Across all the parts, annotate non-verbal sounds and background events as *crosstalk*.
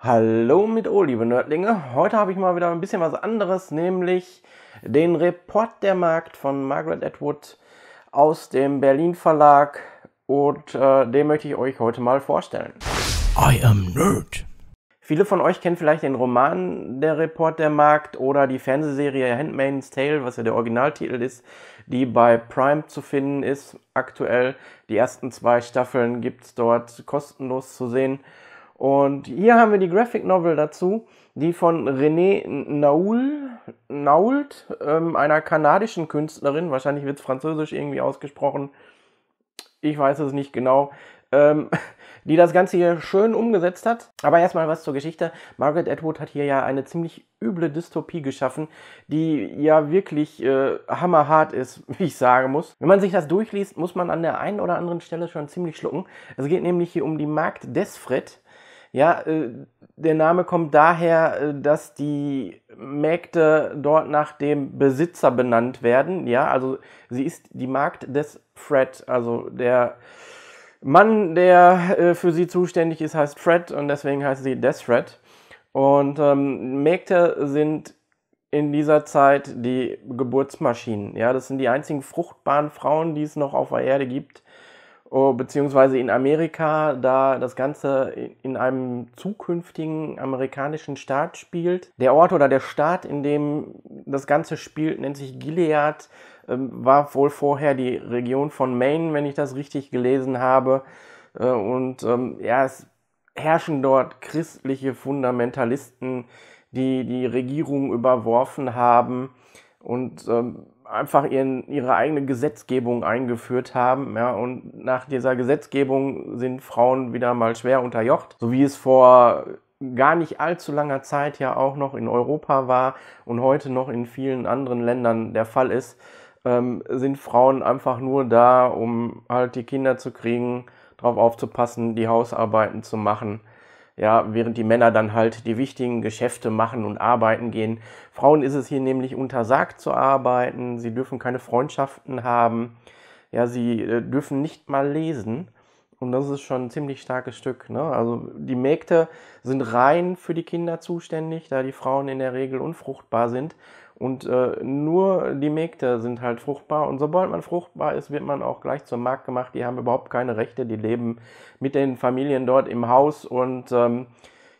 Hallo mit O, liebe Nerdlinge. Heute habe ich mal wieder ein bisschen was anderes, nämlich den Report der Markt von Margaret Atwood aus dem Berlin Verlag und äh, den möchte ich euch heute mal vorstellen. I am Nerd. Viele von euch kennen vielleicht den Roman Der Report der Markt oder die Fernsehserie Handmaid's Tale, was ja der Originaltitel ist, die bei Prime zu finden ist aktuell. Die ersten zwei Staffeln gibt es dort kostenlos zu sehen. Und hier haben wir die Graphic Novel dazu, die von René Naoult, Nault ähm, einer kanadischen Künstlerin, wahrscheinlich wird es französisch irgendwie ausgesprochen, ich weiß es nicht genau, ähm, *laughs* die das Ganze hier schön umgesetzt hat. Aber erstmal was zur Geschichte. Margaret Atwood hat hier ja eine ziemlich üble Dystopie geschaffen, die ja wirklich äh, hammerhart ist, *laughs* wie ich sagen muss. Wenn man sich das durchliest, muss man an der einen oder anderen Stelle schon ziemlich schlucken. Es geht nämlich hier um die Markt Desfred ja, äh, der Name kommt daher, äh, dass die Mägde dort nach dem Besitzer benannt werden. Ja, also sie ist die Magd des Fred, also der Mann, der äh, für sie zuständig ist, heißt Fred und deswegen heißt sie Des Fred. Und ähm, Mägde sind in dieser Zeit die Geburtsmaschinen. Ja, das sind die einzigen fruchtbaren Frauen, die es noch auf der Erde gibt. Oh, beziehungsweise in Amerika, da das Ganze in einem zukünftigen amerikanischen Staat spielt. Der Ort oder der Staat, in dem das Ganze spielt, nennt sich Gilead, ähm, war wohl vorher die Region von Maine, wenn ich das richtig gelesen habe. Äh, und ähm, ja, es herrschen dort christliche Fundamentalisten, die die Regierung überworfen haben und ähm, einfach ihren, ihre eigene Gesetzgebung eingeführt haben. Ja, und nach dieser Gesetzgebung sind Frauen wieder mal schwer unterjocht, so wie es vor gar nicht allzu langer Zeit ja auch noch in Europa war und heute noch in vielen anderen Ländern der Fall ist, ähm, sind Frauen einfach nur da, um halt die Kinder zu kriegen, darauf aufzupassen, die Hausarbeiten zu machen ja, während die Männer dann halt die wichtigen Geschäfte machen und arbeiten gehen. Frauen ist es hier nämlich untersagt zu arbeiten, sie dürfen keine Freundschaften haben, ja, sie äh, dürfen nicht mal lesen und das ist schon ein ziemlich starkes Stück. Ne? Also die Mägde sind rein für die Kinder zuständig, da die Frauen in der Regel unfruchtbar sind. Und äh, nur die Mägde sind halt fruchtbar. Und sobald man fruchtbar ist, wird man auch gleich zur Markt gemacht. Die haben überhaupt keine Rechte. Die leben mit den Familien dort im Haus. Und ähm,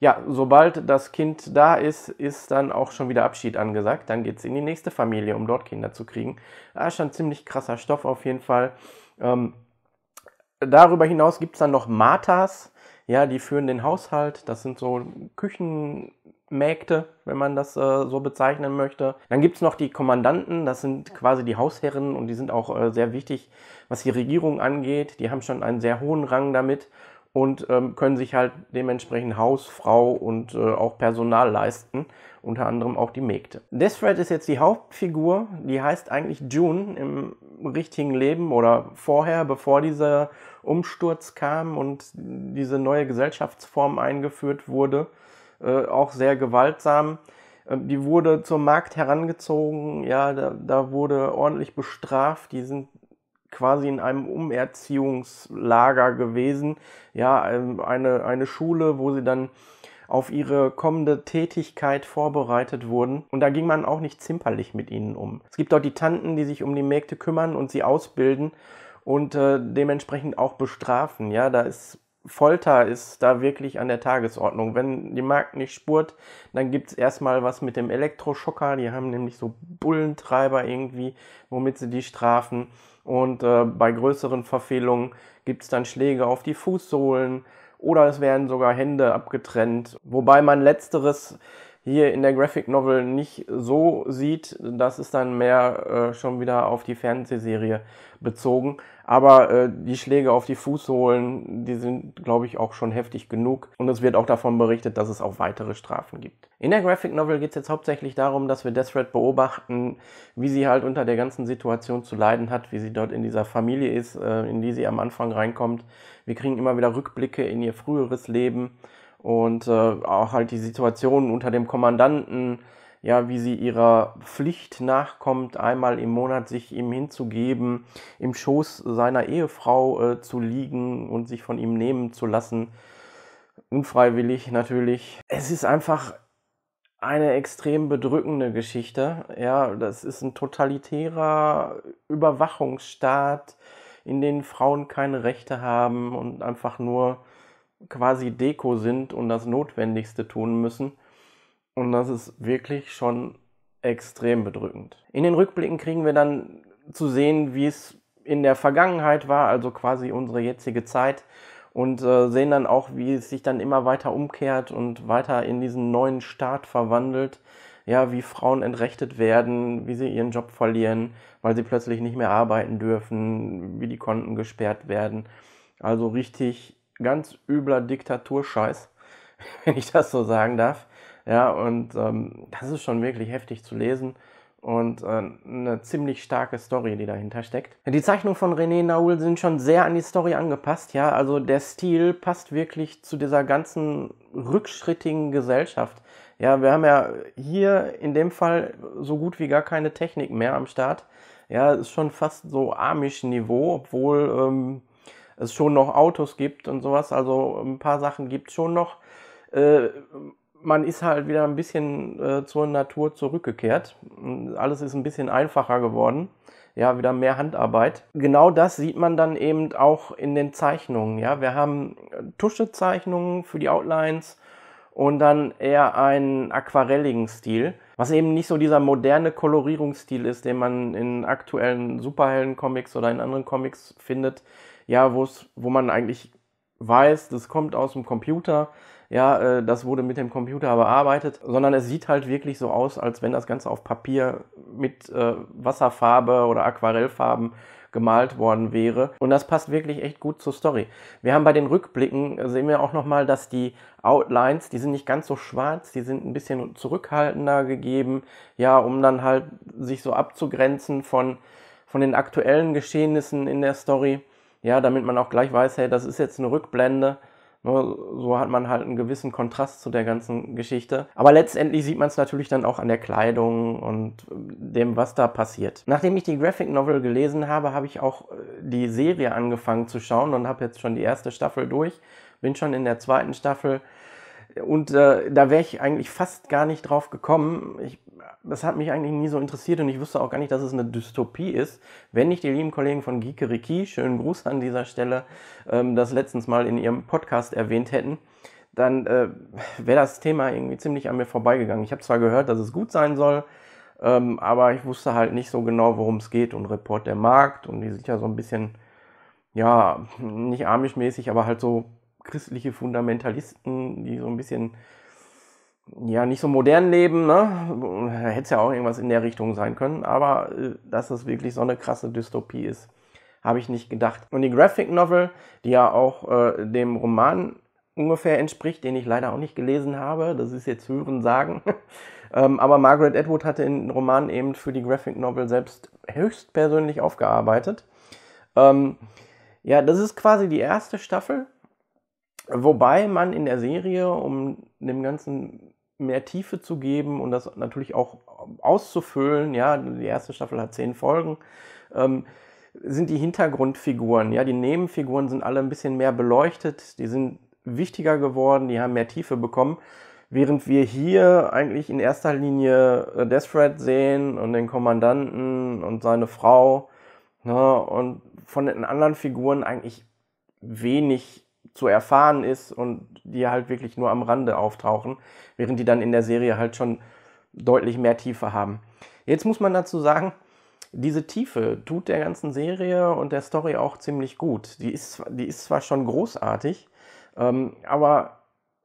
ja, sobald das Kind da ist, ist dann auch schon wieder Abschied angesagt. Dann geht es in die nächste Familie, um dort Kinder zu kriegen. Da ah, ist schon ziemlich krasser Stoff auf jeden Fall. Ähm, darüber hinaus gibt es dann noch Matas, ja, die führen den Haushalt. Das sind so Küchenmägde, wenn man das äh, so bezeichnen möchte. Dann gibt es noch die Kommandanten, das sind quasi die Hausherren und die sind auch äh, sehr wichtig, was die Regierung angeht. Die haben schon einen sehr hohen Rang damit und ähm, können sich halt dementsprechend Haus, Frau und äh, auch Personal leisten, unter anderem auch die Mägde. Deaththread ist jetzt die Hauptfigur, die heißt eigentlich June im richtigen Leben oder vorher, bevor dieser Umsturz kam und diese neue Gesellschaftsform eingeführt wurde, äh, auch sehr gewaltsam. Ähm, die wurde zum Markt herangezogen, ja, da, da wurde ordentlich bestraft, die sind quasi in einem Umerziehungslager gewesen. Ja, ähm, eine, eine Schule, wo sie dann auf ihre kommende Tätigkeit vorbereitet wurden. Und da ging man auch nicht zimperlich mit ihnen um. Es gibt auch die Tanten, die sich um die Mägde kümmern und sie ausbilden und äh, dementsprechend auch bestrafen. Ja, da ist Folter ist da wirklich an der Tagesordnung. Wenn die Magd nicht spurt, dann gibt es erstmal was mit dem Elektroschocker. Die haben nämlich so Bullentreiber irgendwie, womit sie die strafen. Und äh, bei größeren Verfehlungen gibt es dann Schläge auf die Fußsohlen oder es werden sogar Hände abgetrennt. Wobei man letzteres hier in der Graphic Novel nicht so sieht. Das ist dann mehr äh, schon wieder auf die Fernsehserie bezogen. Aber äh, die Schläge auf die Fußsohlen, die sind, glaube ich, auch schon heftig genug. Und es wird auch davon berichtet, dass es auch weitere Strafen gibt. In der Graphic Novel geht es jetzt hauptsächlich darum, dass wir Desred beobachten, wie sie halt unter der ganzen Situation zu leiden hat, wie sie dort in dieser Familie ist, äh, in die sie am Anfang reinkommt. Wir kriegen immer wieder Rückblicke in ihr früheres Leben und äh, auch halt die Situation unter dem Kommandanten, ja, wie sie ihrer Pflicht nachkommt, einmal im Monat sich ihm hinzugeben, im Schoß seiner Ehefrau äh, zu liegen und sich von ihm nehmen zu lassen. Unfreiwillig natürlich. Es ist einfach eine extrem bedrückende Geschichte. Ja, das ist ein totalitärer Überwachungsstaat, in dem Frauen keine Rechte haben und einfach nur quasi Deko sind und das Notwendigste tun müssen. Und das ist wirklich schon extrem bedrückend. In den Rückblicken kriegen wir dann zu sehen, wie es in der Vergangenheit war, also quasi unsere jetzige Zeit. Und äh, sehen dann auch, wie es sich dann immer weiter umkehrt und weiter in diesen neuen Staat verwandelt. Ja, wie Frauen entrechtet werden, wie sie ihren Job verlieren, weil sie plötzlich nicht mehr arbeiten dürfen, wie die Konten gesperrt werden. Also richtig ganz übler Diktaturscheiß, *laughs* wenn ich das so sagen darf. Ja, und ähm, das ist schon wirklich heftig zu lesen und äh, eine ziemlich starke Story, die dahinter steckt. Die Zeichnungen von René Naul sind schon sehr an die Story angepasst, ja, also der Stil passt wirklich zu dieser ganzen rückschrittigen Gesellschaft. Ja, wir haben ja hier in dem Fall so gut wie gar keine Technik mehr am Start. Ja, ist schon fast so amisch Niveau, obwohl ähm, es schon noch Autos gibt und sowas. Also ein paar Sachen gibt es schon noch. Äh, man ist halt wieder ein bisschen äh, zur Natur zurückgekehrt. Alles ist ein bisschen einfacher geworden. Ja, wieder mehr Handarbeit. Genau das sieht man dann eben auch in den Zeichnungen. Ja, wir haben Tuschezeichnungen für die Outlines und dann eher einen aquarelligen Stil, was eben nicht so dieser moderne Kolorierungsstil ist, den man in aktuellen Superhelden-Comics oder in anderen Comics findet, ja, wo man eigentlich weiß, das kommt aus dem Computer, ja, äh, das wurde mit dem Computer bearbeitet, sondern es sieht halt wirklich so aus, als wenn das Ganze auf Papier mit äh, Wasserfarbe oder Aquarellfarben gemalt worden wäre. Und das passt wirklich echt gut zur Story. Wir haben bei den Rückblicken, äh, sehen wir auch nochmal, dass die Outlines, die sind nicht ganz so schwarz, die sind ein bisschen zurückhaltender gegeben, ja, um dann halt sich so abzugrenzen von, von den aktuellen Geschehnissen in der Story ja, damit man auch gleich weiß, hey, das ist jetzt eine Rückblende. Ne, so hat man halt einen gewissen Kontrast zu der ganzen Geschichte. Aber letztendlich sieht man es natürlich dann auch an der Kleidung und äh, dem, was da passiert. Nachdem ich die Graphic Novel gelesen habe, habe ich auch äh, die Serie angefangen zu schauen und habe jetzt schon die erste Staffel durch. Bin schon in der zweiten Staffel und äh, da wäre ich eigentlich fast gar nicht drauf gekommen. Ich, das hat mich eigentlich nie so interessiert und ich wusste auch gar nicht, dass es eine Dystopie ist, wenn nicht die lieben Kollegen von Geekeriki, schönen Gruß an dieser Stelle, ähm, das letztens mal in ihrem Podcast erwähnt hätten, dann äh, wäre das Thema irgendwie ziemlich an mir vorbeigegangen. Ich habe zwar gehört, dass es gut sein soll, ähm, aber ich wusste halt nicht so genau, worum es geht und Report der Markt und die sind ja so ein bisschen, ja, nicht amischmäßig, aber halt so christliche Fundamentalisten, die so ein bisschen ja nicht so modern leben, ne? Hätte es ja auch irgendwas in der Richtung sein können, aber äh, dass es wirklich so eine krasse Dystopie ist, habe ich nicht gedacht. Und die Graphic Novel, die ja auch äh, dem Roman ungefähr entspricht, den ich leider auch nicht gelesen habe, das ist jetzt Hören sagen. *laughs* ähm, aber Margaret Atwood hatte den Roman eben für die Graphic Novel selbst höchstpersönlich aufgearbeitet. Ähm, ja, das ist quasi die erste Staffel Wobei man in der Serie, um dem Ganzen mehr Tiefe zu geben und das natürlich auch auszufüllen, ja, die erste Staffel hat zehn Folgen, ähm, sind die Hintergrundfiguren, ja, die Nebenfiguren sind alle ein bisschen mehr beleuchtet, die sind wichtiger geworden, die haben mehr Tiefe bekommen, während wir hier eigentlich in erster Linie äh, Death Red sehen und den Kommandanten und seine Frau ne, und von den anderen Figuren eigentlich wenig zu erfahren ist und die halt wirklich nur am Rande auftauchen, während die dann in der Serie halt schon deutlich mehr Tiefe haben. Jetzt muss man dazu sagen, diese Tiefe tut der ganzen Serie und der Story auch ziemlich gut. Die ist, die ist zwar schon großartig, ähm, aber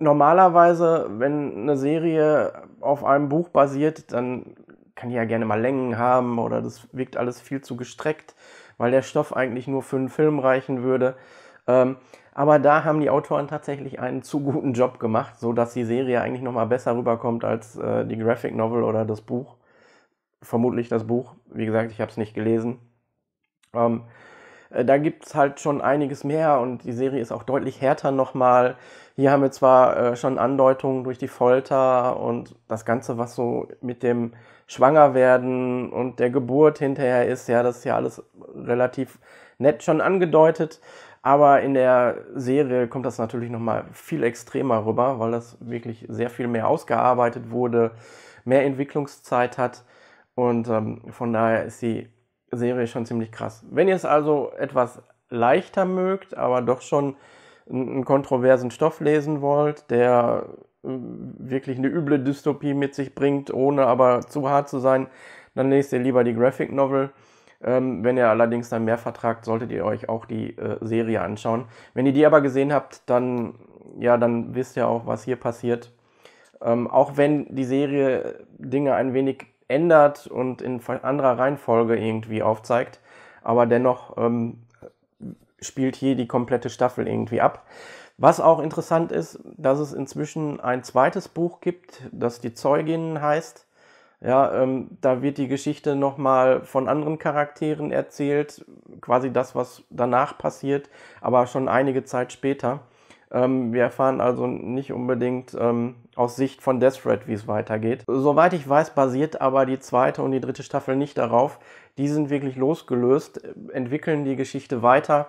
normalerweise, wenn eine Serie auf einem Buch basiert, dann kann die ja gerne mal Längen haben oder das wirkt alles viel zu gestreckt, weil der Stoff eigentlich nur für einen Film reichen würde. Ähm, aber da haben die Autoren tatsächlich einen zu guten Job gemacht, sodass die Serie eigentlich nochmal besser rüberkommt als äh, die Graphic Novel oder das Buch. Vermutlich das Buch. Wie gesagt, ich habe es nicht gelesen. Ähm, äh, da gibt es halt schon einiges mehr und die Serie ist auch deutlich härter nochmal. Hier haben wir zwar äh, schon Andeutungen durch die Folter und das Ganze, was so mit dem Schwangerwerden und der Geburt hinterher ist, ja, das ist ja alles relativ nett schon angedeutet. Aber in der Serie kommt das natürlich nochmal viel extremer rüber, weil das wirklich sehr viel mehr ausgearbeitet wurde, mehr Entwicklungszeit hat. Und ähm, von daher ist die Serie schon ziemlich krass. Wenn ihr es also etwas leichter mögt, aber doch schon einen kontroversen Stoff lesen wollt, der äh, wirklich eine üble Dystopie mit sich bringt, ohne aber zu hart zu sein, dann lest ihr lieber die Graphic Novel. Ähm, wenn ihr allerdings dann mehr vertragt, solltet ihr euch auch die äh, Serie anschauen. Wenn ihr die aber gesehen habt, dann, ja, dann wisst ihr auch, was hier passiert. Ähm, auch wenn die Serie Dinge ein wenig ändert und in anderer Reihenfolge irgendwie aufzeigt, aber dennoch ähm, spielt hier die komplette Staffel irgendwie ab. Was auch interessant ist, dass es inzwischen ein zweites Buch gibt, das die Zeugin heißt. Ja, ähm, da wird die Geschichte nochmal von anderen Charakteren erzählt, quasi das, was danach passiert, aber schon einige Zeit später. Ähm, wir erfahren also nicht unbedingt ähm, aus Sicht von Death Red, wie es weitergeht. Soweit ich weiß, basiert aber die zweite und die dritte Staffel nicht darauf. Die sind wirklich losgelöst, entwickeln die Geschichte weiter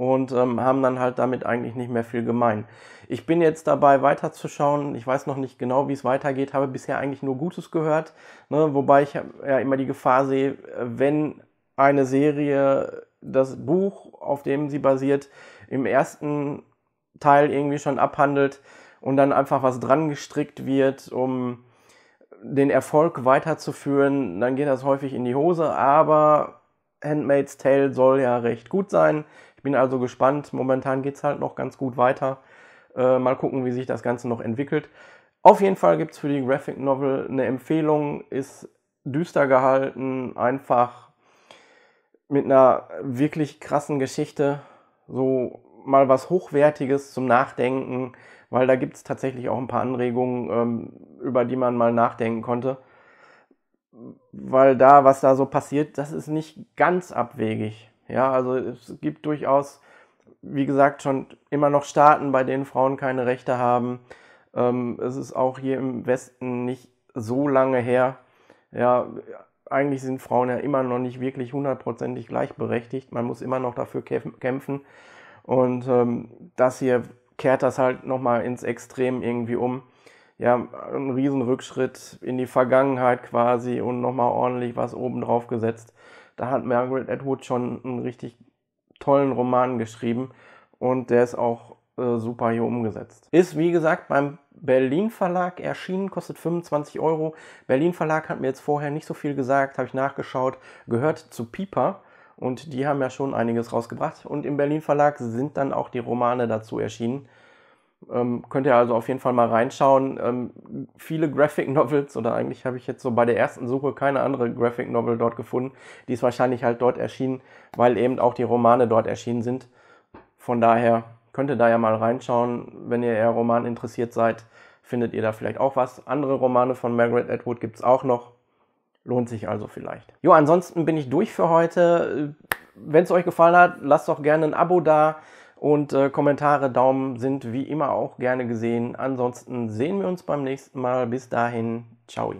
und ähm, haben dann halt damit eigentlich nicht mehr viel gemein. Ich bin jetzt dabei weiterzuschauen. Ich weiß noch nicht genau, wie es weitergeht, habe bisher eigentlich nur Gutes gehört, ne? wobei ich äh, ja immer die Gefahr sehe, äh, wenn eine Serie das Buch, auf dem sie basiert, im ersten Teil irgendwie schon abhandelt und dann einfach was dran gestrickt wird, um den Erfolg weiterzuführen, dann geht das häufig in die Hose, aber Handmaid's Tale soll ja recht gut sein. Ich bin also gespannt. Momentan geht es halt noch ganz gut weiter. Äh, mal gucken, wie sich das Ganze noch entwickelt. Auf jeden Fall gibt es für die Graphic Novel eine Empfehlung, ist düster gehalten, einfach mit einer wirklich krassen Geschichte, so mal was Hochwertiges zum Nachdenken, weil da gibt es tatsächlich auch ein paar Anregungen, ähm, über die man mal nachdenken konnte. Weil da, was da so passiert, das ist nicht ganz abwegig. Ja, also es gibt durchaus, wie gesagt, schon immer noch Staaten, bei denen Frauen keine Rechte haben. Ähm, es ist auch hier im Westen nicht so lange her. Ja, eigentlich sind Frauen ja immer noch nicht wirklich hundertprozentig gleichberechtigt. Man muss immer noch dafür kämpfen. Und ähm, das hier kehrt das halt nochmal ins Extrem irgendwie um. Ja, ein Riesenrückschritt in die Vergangenheit quasi und nochmal ordentlich was obendrauf gesetzt. Da hat Margaret Atwood schon einen richtig tollen Roman geschrieben und der ist auch äh, super hier umgesetzt. Ist wie gesagt beim Berlin Verlag erschienen, kostet 25 Euro. Berlin Verlag hat mir jetzt vorher nicht so viel gesagt, habe ich nachgeschaut, gehört zu Piper und die haben ja schon einiges rausgebracht und im Berlin Verlag sind dann auch die Romane dazu erschienen. Ähm, könnt ihr also auf jeden Fall mal reinschauen. Ähm, viele Graphic Novels oder eigentlich habe ich jetzt so bei der ersten Suche keine andere Graphic Novel dort gefunden. Die ist wahrscheinlich halt dort erschienen, weil eben auch die Romane dort erschienen sind. Von daher könnt ihr da ja mal reinschauen, wenn ihr eher Roman interessiert seid. Findet ihr da vielleicht auch was? Andere Romane von Margaret Atwood gibt es auch noch. Lohnt sich also vielleicht. Jo, ansonsten bin ich durch für heute. Äh, wenn es euch gefallen hat, lasst doch gerne ein Abo da. Und äh, Kommentare, Daumen sind wie immer auch gerne gesehen. Ansonsten sehen wir uns beim nächsten Mal. Bis dahin, ciao.